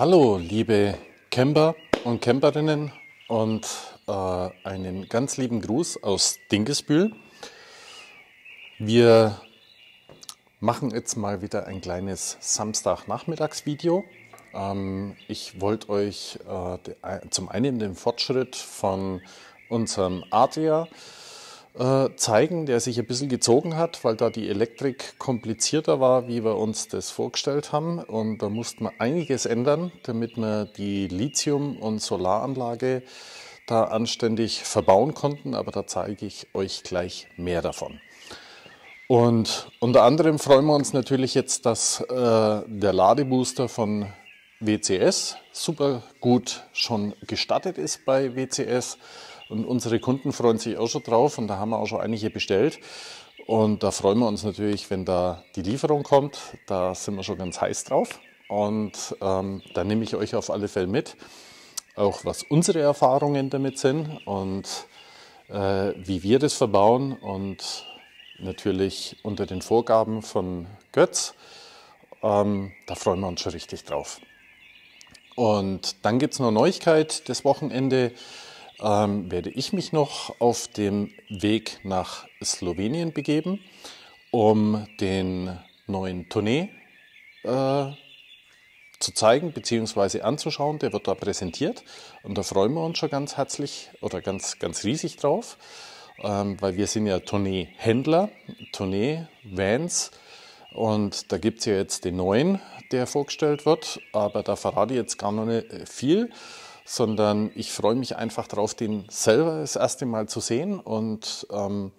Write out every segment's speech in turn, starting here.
Hallo, liebe Camper und Camperinnen und äh, einen ganz lieben Gruß aus Dingesbühl. Wir machen jetzt mal wieder ein kleines Samstagnachmittagsvideo. Ähm, ich wollte euch äh, zum einen den Fortschritt von unserem Adria äh, zeigen, der sich ein bisschen gezogen hat, weil da die Elektrik komplizierter war, wie wir uns das vorgestellt haben. Und da mussten wir einiges ändern, damit wir die Lithium- und Solaranlage da anständig verbauen konnten. Aber da zeige ich euch gleich mehr davon. Und unter anderem freuen wir uns natürlich jetzt, dass äh, der Ladebooster von WCS super gut schon gestattet ist bei WCS. Und unsere Kunden freuen sich auch schon drauf und da haben wir auch schon einige bestellt. Und da freuen wir uns natürlich, wenn da die Lieferung kommt. Da sind wir schon ganz heiß drauf. Und ähm, da nehme ich euch auf alle Fälle mit, auch was unsere Erfahrungen damit sind und äh, wie wir das verbauen und natürlich unter den Vorgaben von Götz. Ähm, da freuen wir uns schon richtig drauf. Und dann gibt es noch Neuigkeit. des Wochenende ähm, werde ich mich noch auf dem Weg nach Slowenien begeben, um den neuen Tournee äh, zu zeigen bzw. anzuschauen. Der wird da präsentiert und da freuen wir uns schon ganz herzlich oder ganz, ganz riesig drauf, ähm, weil wir sind ja Tournee-Händler, Tournee-Vans und da gibt es ja jetzt den neuen, der vorgestellt wird, aber da verrate ich jetzt gar noch nicht äh, viel sondern ich freue mich einfach drauf, den selber das erste Mal zu sehen und ähm,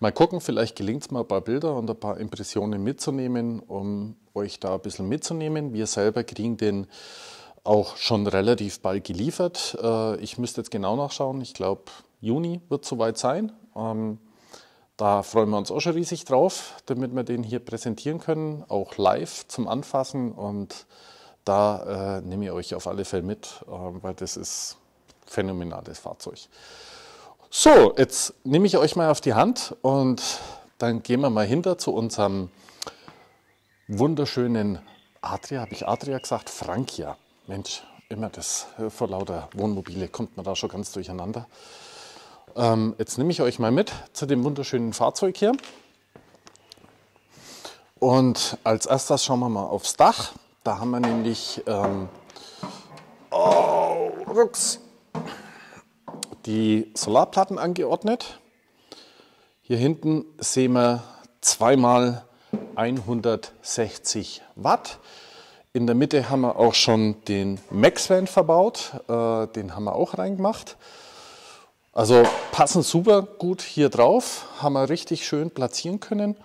mal gucken, vielleicht gelingt es mal ein paar Bilder und ein paar Impressionen mitzunehmen, um euch da ein bisschen mitzunehmen. Wir selber kriegen den auch schon relativ bald geliefert. Äh, ich müsste jetzt genau nachschauen, ich glaube Juni wird soweit sein. Ähm, da freuen wir uns auch schon riesig drauf, damit wir den hier präsentieren können, auch live zum Anfassen und da äh, nehme ich euch auf alle Fälle mit, äh, weil das ist phänomenales Fahrzeug. So, jetzt nehme ich euch mal auf die Hand und dann gehen wir mal hinter zu unserem wunderschönen Adria, habe ich Adria gesagt? Frankia. Mensch, immer das äh, vor lauter Wohnmobile kommt man da schon ganz durcheinander. Ähm, jetzt nehme ich euch mal mit zu dem wunderschönen Fahrzeug hier. Und als erstes schauen wir mal aufs Dach. Da haben wir nämlich ähm, oh, die Solarplatten angeordnet. Hier hinten sehen wir zweimal 160 Watt. In der Mitte haben wir auch schon den Maxfan verbaut, äh, den haben wir auch reingemacht. Also passen super gut hier drauf, haben wir richtig schön platzieren können.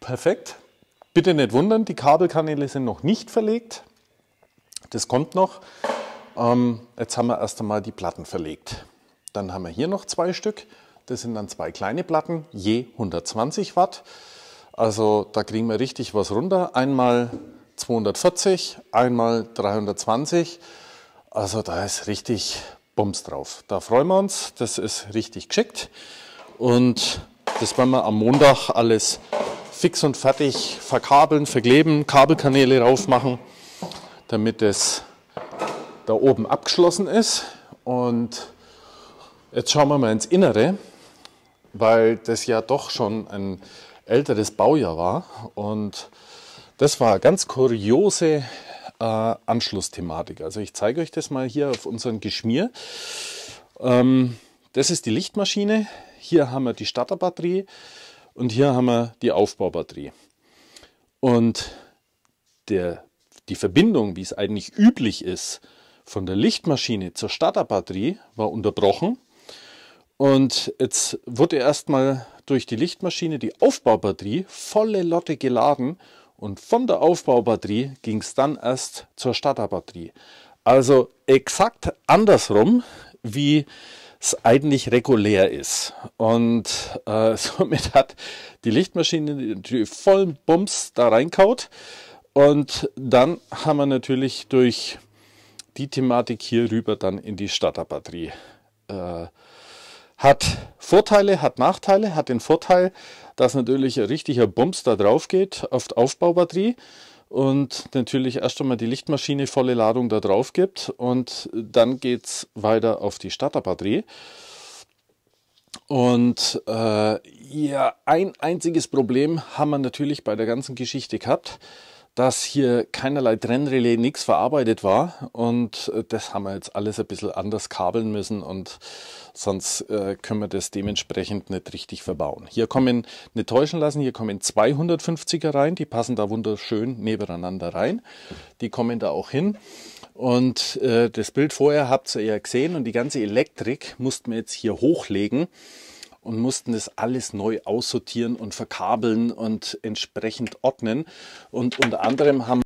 Perfekt. Bitte nicht wundern, die Kabelkanäle sind noch nicht verlegt. Das kommt noch. Ähm, jetzt haben wir erst einmal die Platten verlegt. Dann haben wir hier noch zwei Stück. Das sind dann zwei kleine Platten, je 120 Watt. Also da kriegen wir richtig was runter. Einmal 240, einmal 320. Also da ist richtig Bums drauf. Da freuen wir uns. Das ist richtig geschickt. Und das werden wir am Montag alles fix und fertig verkabeln, verkleben, Kabelkanäle raufmachen, damit es da oben abgeschlossen ist. Und jetzt schauen wir mal ins Innere, weil das ja doch schon ein älteres Baujahr war. Und das war eine ganz kuriose äh, Anschlussthematik. Also ich zeige euch das mal hier auf unserem Geschmier. Ähm, das ist die Lichtmaschine. Hier haben wir die Starterbatterie. Und hier haben wir die Aufbaubatterie. Und der, die Verbindung, wie es eigentlich üblich ist, von der Lichtmaschine zur Starterbatterie war unterbrochen. Und jetzt wurde erstmal durch die Lichtmaschine die Aufbaubatterie volle Lotte geladen und von der Aufbaubatterie ging es dann erst zur Starterbatterie. Also exakt andersrum wie es eigentlich regulär ist. Und äh, somit hat die Lichtmaschine natürlich vollen Bums da reinkaut. Und dann haben wir natürlich durch die Thematik hier rüber dann in die Starterbatterie. Äh, hat Vorteile, hat Nachteile, hat den Vorteil, dass natürlich ein richtiger Bums da drauf geht auf die Aufbaubatterie und natürlich erst einmal die Lichtmaschine volle Ladung da drauf gibt und dann geht es weiter auf die Starterbatterie. Und äh, ja, ein einziges Problem haben wir natürlich bei der ganzen Geschichte gehabt dass hier keinerlei Trennrelais, nichts verarbeitet war. Und äh, das haben wir jetzt alles ein bisschen anders kabeln müssen und sonst äh, können wir das dementsprechend nicht richtig verbauen. Hier kommen, nicht täuschen lassen, hier kommen 250er rein, die passen da wunderschön nebeneinander rein. Die kommen da auch hin. Und äh, das Bild vorher habt ihr ja gesehen und die ganze Elektrik mussten wir jetzt hier hochlegen und mussten das alles neu aussortieren und verkabeln und entsprechend ordnen. Und unter anderem haben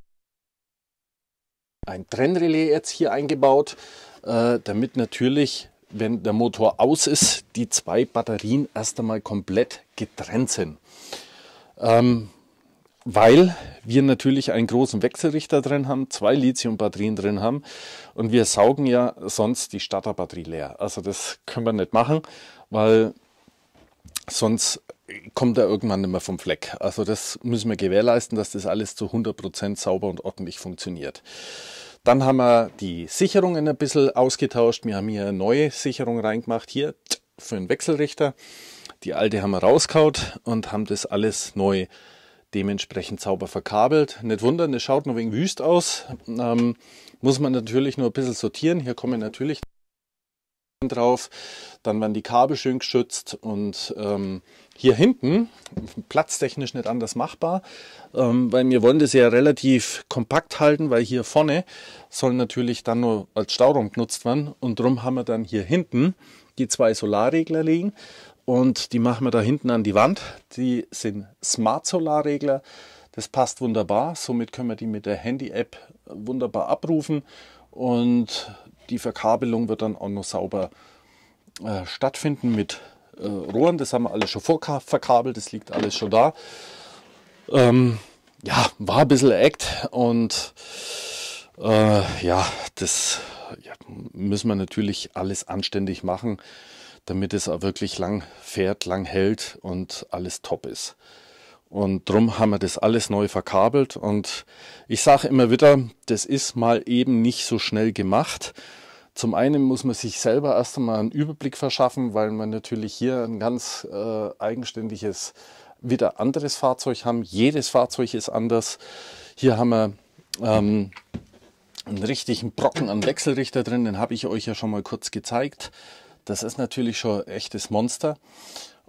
ein Trennrelais jetzt hier eingebaut, äh, damit natürlich, wenn der Motor aus ist, die zwei Batterien erst einmal komplett getrennt sind. Ähm, weil wir natürlich einen großen Wechselrichter drin haben, zwei Lithium-Batterien drin haben und wir saugen ja sonst die Starterbatterie leer. Also das können wir nicht machen, weil Sonst kommt er irgendwann nicht mehr vom Fleck. Also das müssen wir gewährleisten, dass das alles zu 100% sauber und ordentlich funktioniert. Dann haben wir die Sicherungen ein bisschen ausgetauscht. Wir haben hier eine neue Sicherung reingemacht, hier für den Wechselrichter. Die alte haben wir rauskaut und haben das alles neu dementsprechend sauber verkabelt. Nicht wundern, es schaut nur wegen wüst aus. Ähm, muss man natürlich nur ein bisschen sortieren. Hier kommen natürlich drauf, dann werden die Kabel schön geschützt und ähm, hier hinten, platztechnisch nicht anders machbar, ähm, weil wir wollen das ja relativ kompakt halten, weil hier vorne soll natürlich dann nur als Stauraum genutzt werden und darum haben wir dann hier hinten die zwei Solarregler liegen und die machen wir da hinten an die Wand. Die sind Smart Solarregler, das passt wunderbar, somit können wir die mit der Handy-App wunderbar abrufen und die Verkabelung wird dann auch noch sauber äh, stattfinden mit äh, Rohren. Das haben wir alles schon vorverkabelt, das liegt alles schon da. Ähm, ja, war ein bisschen Act und äh, ja, das ja, müssen wir natürlich alles anständig machen, damit es auch wirklich lang fährt, lang hält und alles top ist. Und drum haben wir das alles neu verkabelt. Und ich sage immer wieder, das ist mal eben nicht so schnell gemacht. Zum einen muss man sich selber erst einmal einen Überblick verschaffen, weil man natürlich hier ein ganz äh, eigenständiges, wieder anderes Fahrzeug haben. Jedes Fahrzeug ist anders. Hier haben wir ähm, einen richtigen Brocken an Wechselrichter drin, den habe ich euch ja schon mal kurz gezeigt. Das ist natürlich schon ein echtes Monster.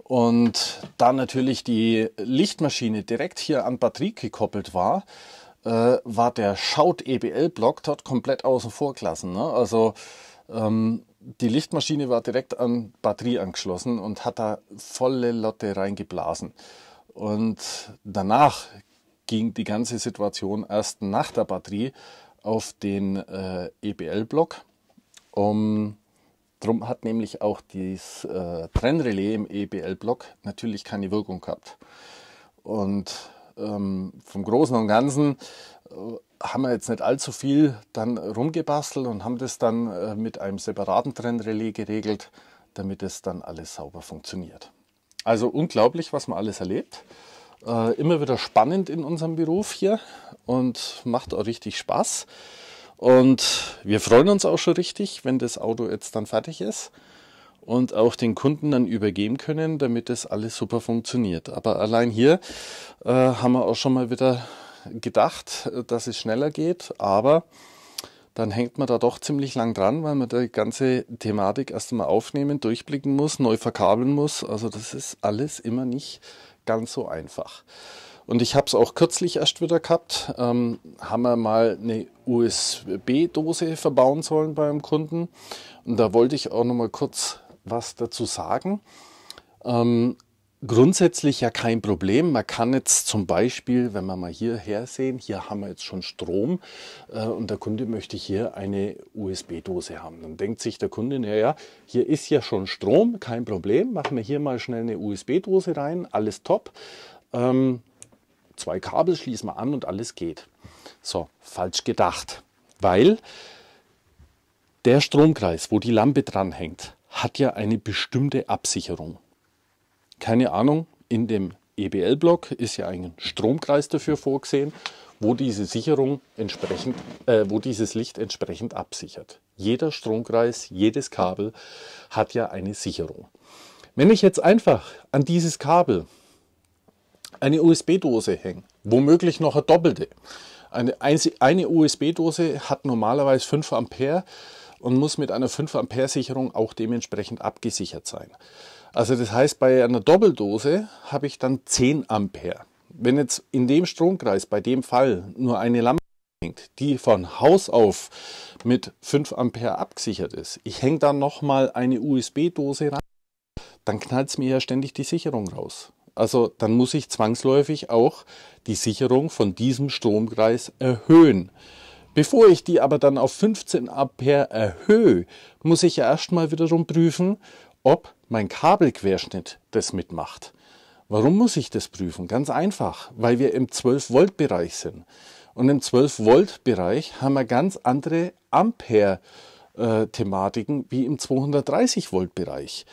Und da natürlich die Lichtmaschine direkt hier an Batterie gekoppelt war, äh, war der Schaut-EBL-Block dort komplett außen vor gelassen. Ne? Also ähm, die Lichtmaschine war direkt an Batterie angeschlossen und hat da volle Lotte reingeblasen. Und danach ging die ganze Situation erst nach der Batterie auf den äh, EBL-Block. Um, drum hat nämlich auch das äh, Trennrelais im EBL-Block natürlich keine Wirkung gehabt. Und ähm, vom Großen und Ganzen äh, haben wir jetzt nicht allzu viel dann rumgebastelt und haben das dann äh, mit einem separaten Trennrelais geregelt, damit es dann alles sauber funktioniert. Also unglaublich, was man alles erlebt. Äh, immer wieder spannend in unserem Beruf hier und macht auch richtig Spaß. Und wir freuen uns auch schon richtig, wenn das Auto jetzt dann fertig ist und auch den Kunden dann übergeben können, damit das alles super funktioniert. Aber allein hier äh, haben wir auch schon mal wieder gedacht, äh, dass es schneller geht, aber dann hängt man da doch ziemlich lang dran, weil man die ganze Thematik erst einmal aufnehmen, durchblicken muss, neu verkabeln muss. Also das ist alles immer nicht ganz so einfach. Und ich habe es auch kürzlich erst wieder gehabt, ähm, haben wir mal eine USB-Dose verbauen sollen beim Kunden. Und da wollte ich auch nochmal kurz was dazu sagen. Ähm, grundsätzlich ja kein Problem. Man kann jetzt zum Beispiel, wenn wir mal hierher sehen, hier haben wir jetzt schon Strom äh, und der Kunde möchte hier eine USB-Dose haben. Dann denkt sich der Kunde, naja, hier ist ja schon Strom, kein Problem. Machen wir hier mal schnell eine USB-Dose rein, alles top. Ähm, zwei Kabel schließen wir an und alles geht. So, falsch gedacht, weil der Stromkreis, wo die Lampe dranhängt, hat ja eine bestimmte Absicherung. Keine Ahnung, in dem EBL-Block ist ja ein Stromkreis dafür vorgesehen, wo diese Sicherung entsprechend, äh, wo dieses Licht entsprechend absichert. Jeder Stromkreis, jedes Kabel hat ja eine Sicherung. Wenn ich jetzt einfach an dieses Kabel eine USB-Dose hänge, womöglich noch eine doppelte, eine, eine USB-Dose hat normalerweise 5 Ampere, und muss mit einer 5 Ampere Sicherung auch dementsprechend abgesichert sein. Also das heißt, bei einer Doppeldose habe ich dann 10 Ampere. Wenn jetzt in dem Stromkreis, bei dem Fall, nur eine Lampe hängt, die von Haus auf mit 5 Ampere abgesichert ist, ich hänge dann nochmal eine USB-Dose ran, dann knallt es mir ja ständig die Sicherung raus. Also dann muss ich zwangsläufig auch die Sicherung von diesem Stromkreis erhöhen. Bevor ich die aber dann auf 15 Ampere erhöhe, muss ich ja erstmal wiederum prüfen, ob mein Kabelquerschnitt das mitmacht. Warum muss ich das prüfen? Ganz einfach, weil wir im 12-Volt-Bereich sind. Und im 12-Volt-Bereich haben wir ganz andere Ampere-Thematiken äh, wie im 230-Volt-Bereich.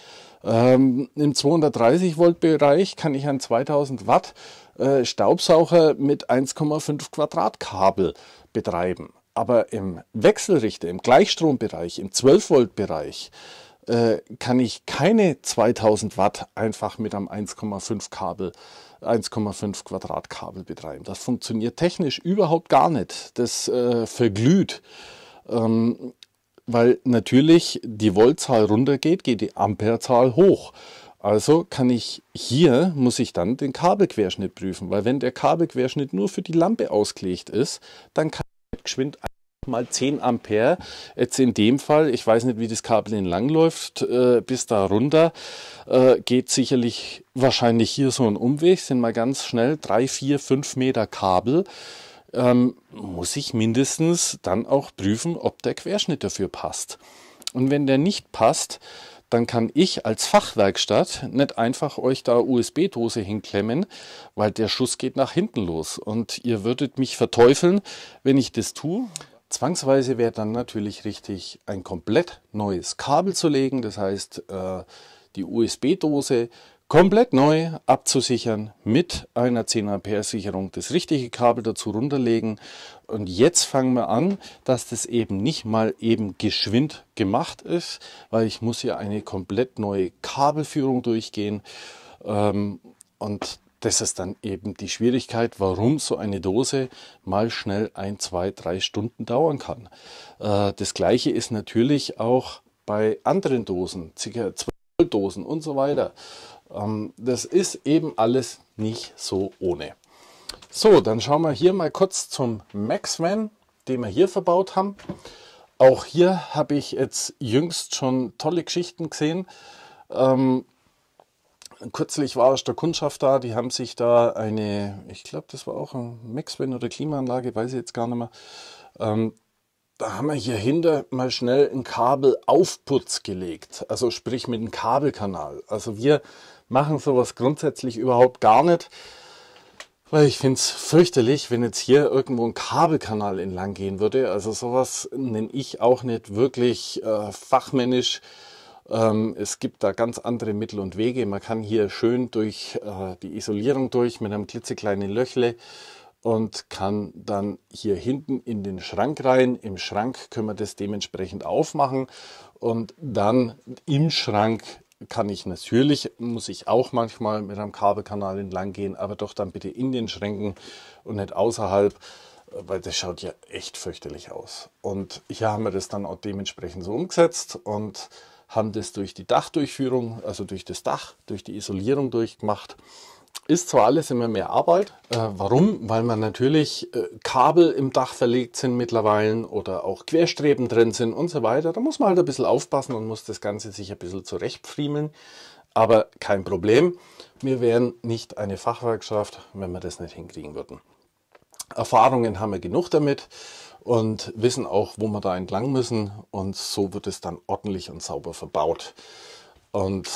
Ähm, Im 230-Volt-Bereich kann ich einen 2000 Watt äh, mit 1,5 Quadratkabel äh, betreiben. Aber im Wechselrichter, im Gleichstrombereich, im 12-Volt-Bereich äh, kann ich keine 2000 Watt einfach mit einem 1,5 Kabel, Quadratkabel betreiben. Das funktioniert technisch überhaupt gar nicht. Das äh, verglüht. Ähm, weil natürlich die Voltzahl runtergeht, geht die Amperezahl hoch. Also kann ich hier, muss ich dann den Kabelquerschnitt prüfen, weil wenn der Kabelquerschnitt nur für die Lampe ausgelegt ist, dann kann ich geschwind mal 10 Ampere, jetzt in dem Fall, ich weiß nicht, wie das Kabel entlang läuft, äh, bis da runter, äh, geht sicherlich wahrscheinlich hier so ein Umweg, sind mal ganz schnell 3, 4, 5 Meter Kabel, ähm, muss ich mindestens dann auch prüfen, ob der Querschnitt dafür passt. Und wenn der nicht passt, dann kann ich als Fachwerkstatt nicht einfach euch da USB-Dose hinklemmen, weil der Schuss geht nach hinten los. Und ihr würdet mich verteufeln, wenn ich das tue. Zwangsweise wäre dann natürlich richtig, ein komplett neues Kabel zu legen. Das heißt, äh, die USB-Dose komplett neu abzusichern mit einer 10 Ampere Sicherung. Das richtige Kabel dazu runterlegen und jetzt fangen wir an, dass das eben nicht mal eben geschwind gemacht ist, weil ich muss ja eine komplett neue Kabelführung durchgehen ähm, und das ist dann eben die Schwierigkeit, warum so eine Dose mal schnell ein, zwei, drei Stunden dauern kann. Äh, das gleiche ist natürlich auch bei anderen Dosen, 12 Dosen und so weiter. Ähm, das ist eben alles nicht so ohne. So, dann schauen wir hier mal kurz zum Maxvan, den wir hier verbaut haben. Auch hier habe ich jetzt jüngst schon tolle Geschichten gesehen. Ähm, kürzlich war aus der Kundschaft da, die haben sich da eine, ich glaube, das war auch ein Maxvan oder Klimaanlage, weiß ich jetzt gar nicht mehr. Ähm, da haben wir hier hinter mal schnell einen Kabelaufputz gelegt, also sprich mit einem Kabelkanal. Also wir machen sowas grundsätzlich überhaupt gar nicht. Weil ich finde es fürchterlich, wenn jetzt hier irgendwo ein Kabelkanal entlang gehen würde. Also sowas nenne ich auch nicht wirklich äh, fachmännisch. Ähm, es gibt da ganz andere Mittel und Wege. Man kann hier schön durch äh, die Isolierung durch mit einem klitzekleinen Löchle und kann dann hier hinten in den Schrank rein. Im Schrank können wir das dementsprechend aufmachen und dann im Schrank kann ich natürlich, muss ich auch manchmal mit einem Kabelkanal entlang gehen, aber doch dann bitte in den Schränken und nicht außerhalb, weil das schaut ja echt fürchterlich aus. Und hier haben wir das dann auch dementsprechend so umgesetzt und haben das durch die Dachdurchführung, also durch das Dach, durch die Isolierung durchgemacht ist zwar alles immer mehr Arbeit. Äh, warum? Weil man natürlich äh, Kabel im Dach verlegt sind mittlerweile oder auch Querstreben drin sind und so weiter. Da muss man halt ein bisschen aufpassen und muss das Ganze sich ein bisschen zurechtfriemeln. Aber kein Problem. Wir wären nicht eine Fachwerkschaft, wenn wir das nicht hinkriegen würden. Erfahrungen haben wir genug damit und wissen auch, wo wir da entlang müssen. Und so wird es dann ordentlich und sauber verbaut. Und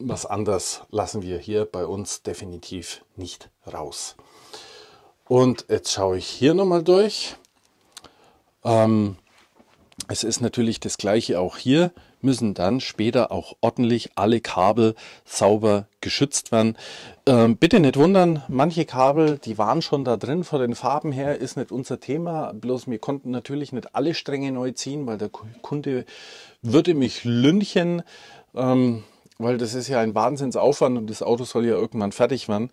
was anderes lassen wir hier bei uns definitiv nicht raus. Und jetzt schaue ich hier nochmal durch. Ähm, es ist natürlich das gleiche auch hier, müssen dann später auch ordentlich alle Kabel sauber geschützt werden. Ähm, bitte nicht wundern, manche Kabel, die waren schon da drin, von den Farben her ist nicht unser Thema, bloß wir konnten natürlich nicht alle Stränge neu ziehen, weil der Kunde würde mich lünchen. Ähm, weil das ist ja ein Wahnsinnsaufwand und das Auto soll ja irgendwann fertig werden.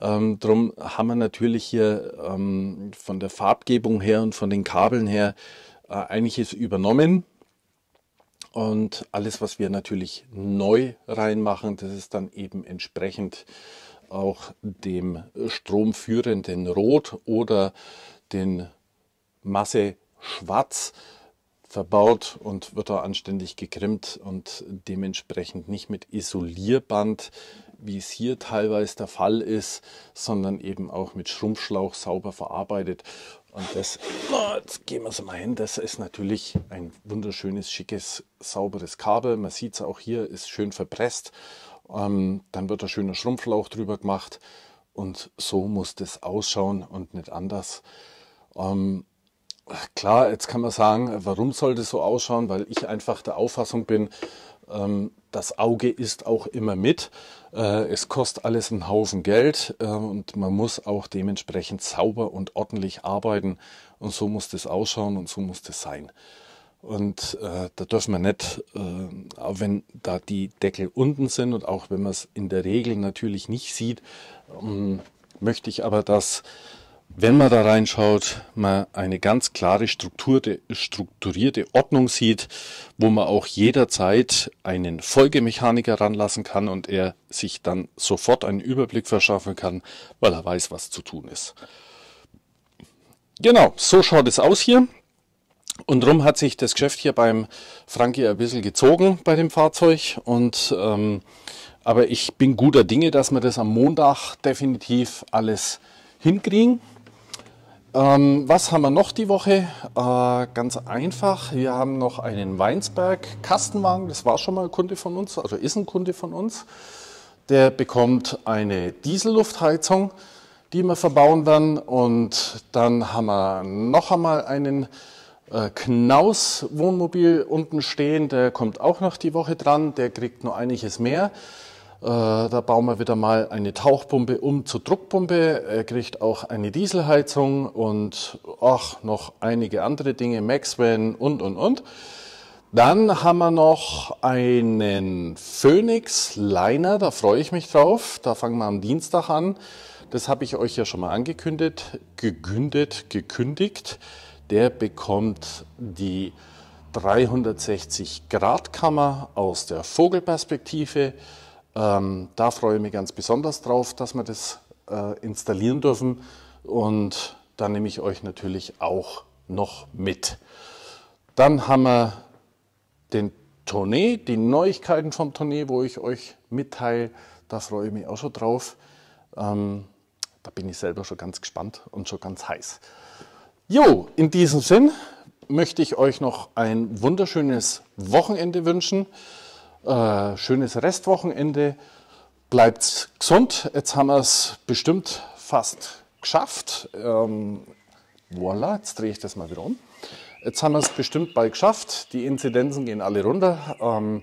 Ähm, drum haben wir natürlich hier ähm, von der Farbgebung her und von den Kabeln her äh, einiges übernommen. Und alles, was wir natürlich neu reinmachen, das ist dann eben entsprechend auch dem stromführenden Rot oder den Masse Schwarz verbaut und wird da anständig gekrimmt und dementsprechend nicht mit Isolierband, wie es hier teilweise der Fall ist, sondern eben auch mit Schrumpfschlauch sauber verarbeitet. Und das, jetzt gehen wir es mal hin, das ist natürlich ein wunderschönes, schickes, sauberes Kabel. Man sieht es auch hier, ist schön verpresst. Ähm, dann wird ein schöner Schrumpfschlauch drüber gemacht. Und so muss das ausschauen und nicht anders. Ähm, Klar, jetzt kann man sagen, warum sollte so ausschauen? Weil ich einfach der Auffassung bin, ähm, das Auge ist auch immer mit. Äh, es kostet alles einen Haufen Geld ähm, und man muss auch dementsprechend sauber und ordentlich arbeiten. Und so muss das ausschauen und so muss das sein. Und äh, da dürfen wir nicht, äh, auch wenn da die Deckel unten sind und auch wenn man es in der Regel natürlich nicht sieht, ähm, möchte ich aber, dass wenn man da reinschaut, man eine ganz klare strukturierte, strukturierte Ordnung sieht, wo man auch jederzeit einen Folgemechaniker ranlassen kann und er sich dann sofort einen Überblick verschaffen kann, weil er weiß, was zu tun ist. Genau, so schaut es aus hier. Und darum hat sich das Geschäft hier beim Frankie ein bisschen gezogen bei dem Fahrzeug. Und ähm, aber ich bin guter Dinge, dass wir das am Montag definitiv alles hinkriegen. Ähm, was haben wir noch die Woche? Äh, ganz einfach, wir haben noch einen Weinsberg Kastenwagen, das war schon mal ein Kunde von uns, also ist ein Kunde von uns. Der bekommt eine Dieselluftheizung, die wir verbauen werden. Und dann haben wir noch einmal einen äh, Knaus Wohnmobil unten stehen, der kommt auch noch die Woche dran, der kriegt nur einiges mehr. Äh, da bauen wir wieder mal eine Tauchpumpe um zur Druckpumpe. Er kriegt auch eine Dieselheizung und auch noch einige andere Dinge, Maxvan und, und, und. Dann haben wir noch einen Phoenix Liner, da freue ich mich drauf. Da fangen wir am Dienstag an. Das habe ich euch ja schon mal angekündigt, gegündet, gekündigt. Der bekommt die 360 Grad Kammer aus der Vogelperspektive. Ähm, da freue ich mich ganz besonders drauf, dass wir das äh, installieren dürfen und da nehme ich euch natürlich auch noch mit. Dann haben wir den Tournee, die Neuigkeiten vom Tournee, wo ich euch mitteile. Da freue ich mich auch schon drauf. Ähm, da bin ich selber schon ganz gespannt und schon ganz heiß. Jo, in diesem Sinn möchte ich euch noch ein wunderschönes Wochenende wünschen. Äh, schönes Restwochenende. Bleibt gesund. Jetzt haben wir es bestimmt fast geschafft. Ähm, voilà, jetzt drehe ich das mal wieder um. Jetzt haben wir es bestimmt bald geschafft. Die Inzidenzen gehen alle runter. Ähm,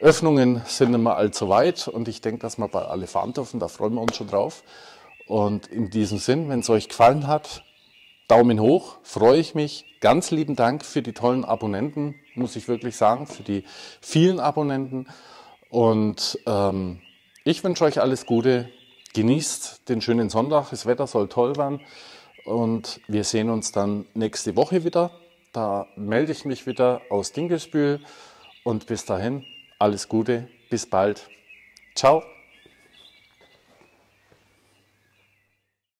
Öffnungen sind immer allzu weit und ich denke, dass wir bald alle fahren dürfen. Da freuen wir uns schon drauf. Und in diesem Sinn, wenn es euch gefallen hat, Daumen hoch, freue ich mich. Ganz lieben Dank für die tollen Abonnenten muss ich wirklich sagen, für die vielen Abonnenten. Und ähm, ich wünsche euch alles Gute. Genießt den schönen Sonntag. Das Wetter soll toll werden. Und wir sehen uns dann nächste Woche wieder. Da melde ich mich wieder aus Dinkelsbühl. Und bis dahin, alles Gute. Bis bald. Ciao.